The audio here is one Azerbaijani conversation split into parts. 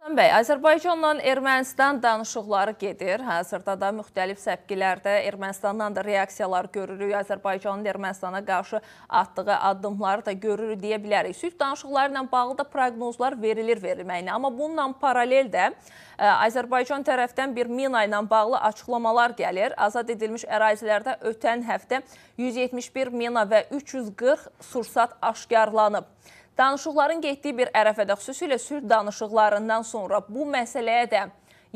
Həsən bəy, Azərbaycanla Ermənistan danışıqları gedir. Hazırda da müxtəlif səpkilərdə Ermənistandan da reaksiyalar görürük. Azərbaycanın Ermənistana qarşı atdığı addımları da görürük deyə bilərik. Sülh danışıqları ilə bağlı da proqnozlar verilir verilməklə. Amma bununla paralel də e, Azərbaycan tərəfdən bir mina ilə bağlı açıqlamalar gəlir. Azad edilmiş ərazilərdə ötən həftə 171 mina və 340 sursat aşkarlanıb. Danışıqların getdiyi bir ərəfədə xüsusilə sülh danışıqlarından sonra bu məsələyə də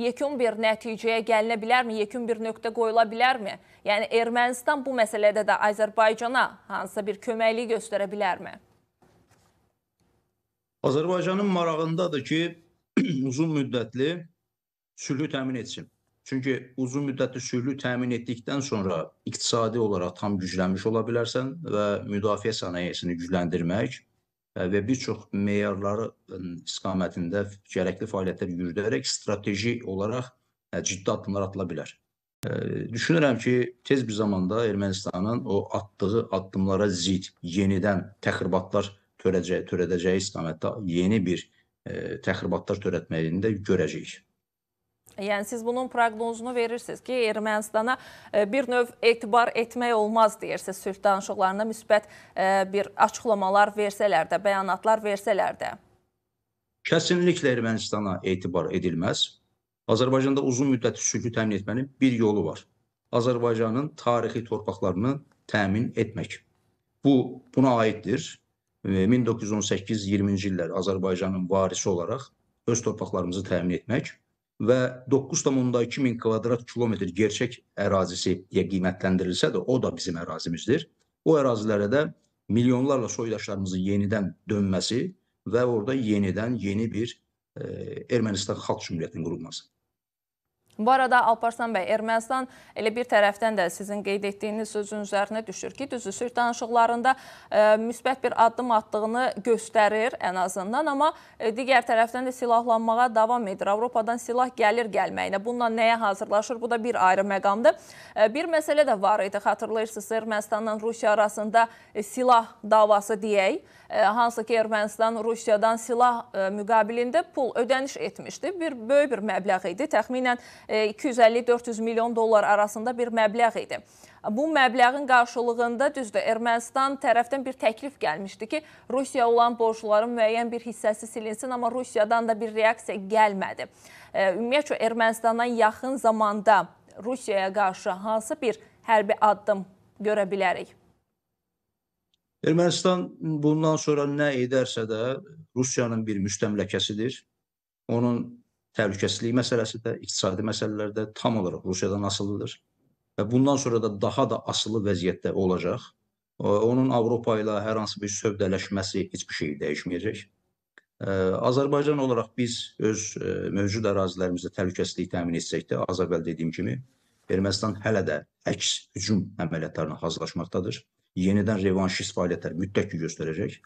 yekun bir nəticəyə gəlinə bilərmi, yekun bir nöqtə qoyula bilərmi? Yəni, Ermənistan bu məsələdə də Azərbaycana hansısa bir köməkliyi göstərə bilərmi? Azərbaycanın marağındadır ki, uzun müddətli sülhü təmin etsin. Çünki uzun müddətli sülhü təmin etdikdən sonra iqtisadi olaraq tam güclənmiş ola bilərsən və müdafiə sənayesini gücləndirmək və bir çox meyarları istiqamətində gərəkli fəaliyyətlər yürüdərək strateji olaraq ciddi addımlar atıla bilər. Düşünürəm ki, tez bir zamanda Ermənistanın o atdığı addımlara zid yenidən təxribatlar törəcəyi, törədəcəyi istiqamətdə yeni bir təxribatlar törətməyini də görəcəyik. E, yəni siz bunun proqnozunu verirsiniz ki, Ermənistana e, bir növ etibar etmək olmaz deyirsiniz sülh danışıqlarına müsbət e, bir açıqlamalar versələr də, bəyanatlar versələr də. Kəsinliklə Ermənistana etibar edilməz. Azərbaycanda uzun müddət sülhü təmin etmənin bir yolu var. Azərbaycanın tarixi torpaqlarını təmin etmək. Bu buna aiddir. 1918-20-ci illər Azərbaycanın varisi olaraq öz torpaqlarımızı təmin etmək və 9,2 min kvadrat kilometr gerçək ərazisi ya qiymətləndirilsə də o da bizim ərazimizdir. O ərazilərə də milyonlarla soydaşlarımızın yenidən dönməsi və orada yenidən yeni bir e, Ermənistan Xalq Cümhuriyyətinin qurulması. Bu arada Alparslan bəy, Ermənistan elə bir tərəfdən də sizin qeyd etdiyiniz sözün üzərinə düşür ki, düzü sülh danışıqlarında ə, e, müsbət bir addım atdığını göstərir ən azından, amma ə, e, digər tərəfdən də silahlanmağa davam edir. Avropadan silah gəlir gəlməyinə, bununla nəyə hazırlaşır, bu da bir ayrı məqamdır. Ə, e, bir məsələ də var idi, xatırlayırsınız, Ermənistanla Rusiya arasında silah davası deyək, hansı ki, Ermənistan Rusiyadan silah müqabilində pul ödəniş etmişdi, bir böyük bir məbləğ idi, təxminən 250-400 e, milyon dollar arasında bir məbləğ idi. Bu məbləğin qarşılığında düzdür, Ermənistan tərəfdən bir təklif gəlmişdi ki, Rusiya olan borcların müəyyən bir hissəsi silinsin, amma Rusiyadan da bir reaksiya gəlmədi. E, ümumiyyətcə, Ermənistandan yaxın zamanda Rusiyaya qarşı hansı bir hərbi addım görə bilərik? Ermənistan bundan sonra nə edərsə də Rusiyanın bir müstəmləkəsidir. Onun təhlükəsizlik məsələsi də, iqtisadi məsələlər də tam olaraq Rusiyadan asılıdır və bundan sonra da daha da asılı vəziyyətdə olacaq. Onun Avropa ilə hər hansı bir sövdələşməsi heç bir şey dəyişməyəcək. Azərbaycan olaraq biz öz mövcud ərazilərimizdə təhlükəsizlik təmin etsək də, az əvvəl dediyim kimi, Ermənistan hələ də əks hücum əməliyyatlarına hazırlaşmaqdadır. Yenidən revanşist fəaliyyətlər mütləq ki göstərəcək.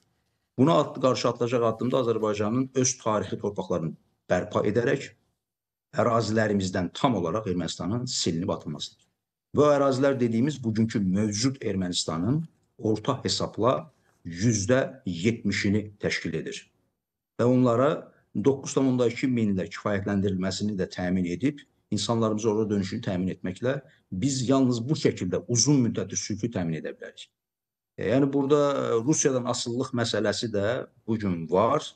Buna qarşı atılacaq addımda Azərbaycanın öz tarixi torpaqlarının bərpa edərək ərazilərimizdən tam olaraq Ermənistanın silinib atılmasıdır. Bu ərazilər dediyimiz bugünkü mövcud Ermənistanın orta hesabla %70-ini təşkil edir. Və onlara 9,2 minlə kifayətləndirilməsini də təmin edib, insanlarımıza orada dönüşünü təmin etməklə biz yalnız bu şəkildə uzun müddətli sülhü təmin edə bilərik. E, yəni burada Rusiyadan asıllıq məsələsi də bu gün var,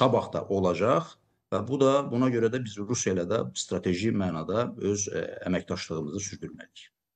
sabah da olacaq Və bu da buna görə də biz Rusiya ilə də strateji mənada öz e, əməkdaşlığımızı sürdürməliyik.